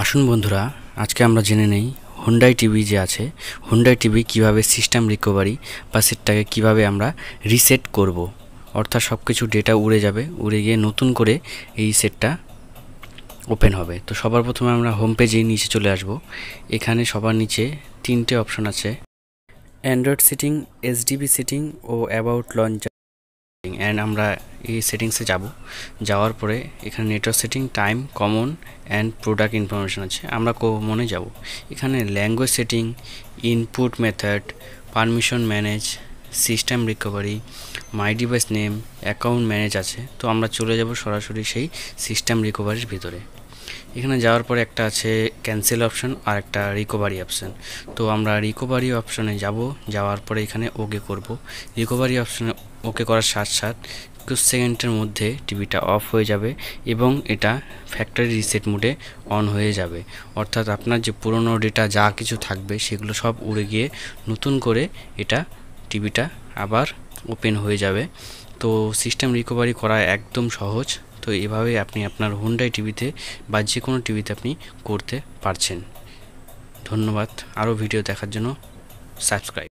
আসুন বন্ধুরা আজকে আমরা জেনে নেই হুন্ডাই টিভি যে আছে হুন্ডাই টিভি কিভাবে সিস্টেম রিকভারি বা সেটটাকে কিভাবে আমরা রিসেট করব। অর্থাৎ সব কিছু ডেটা উড়ে যাবে উড়ে গিয়ে নতুন করে এই সেটটা ওপেন হবে তো সবার প্রথমে আমরা হোম পেজে নিচে চলে আসব এখানে সবার নিচে তিনটে অপশন আছে অ্যান্ড্রয়েড সিটিং এসডিবি সিটিং ও অ্যাবাউট লঞ্চার অ্যান্ড আমরা এই সেটিংসে যাব যাওয়ার পরে এখানে network setting time common and product information আছে আমরা কমনে যাব এখানে language setting input method permission manage system recovery my device name account manage আছে তো আমরা চলে যাব সরাসরি সেই সিস্টেম রিকভারির ভিতরে এখানে যাওয়ার পরে একটা আছে ক্যান্সেল অপশন আর একটা রিকোভারি অপশান তো আমরা রিকোভারি অপশনে যাব যাওয়ার পরে এখানে ওকে করব রিকোভারি অপশানে ওকে করার সাথে সাথ কিছু সেকেন্ডের মধ্যে টিভিটা অফ হয়ে যাবে এবং এটা ফ্যাক্টরি রিসেট মোডে অন হয়ে যাবে অর্থাৎ আপনার যে পুরনো ডেটা যা কিছু থাকবে সেগুলো সব উড়ে গিয়ে নতুন করে এটা টিভিটা আবার ওপেন হয়ে যাবে তো সিস্টেম রিকভারি করা একদম সহজ তো এভাবেই আপনি আপনার হুন্ডাই টিভিতে বা যে কোনো টিভিতে আপনি করতে পারছেন ধন্যবাদ আরও ভিডিও দেখার জন্য সাবস্ক্রাইব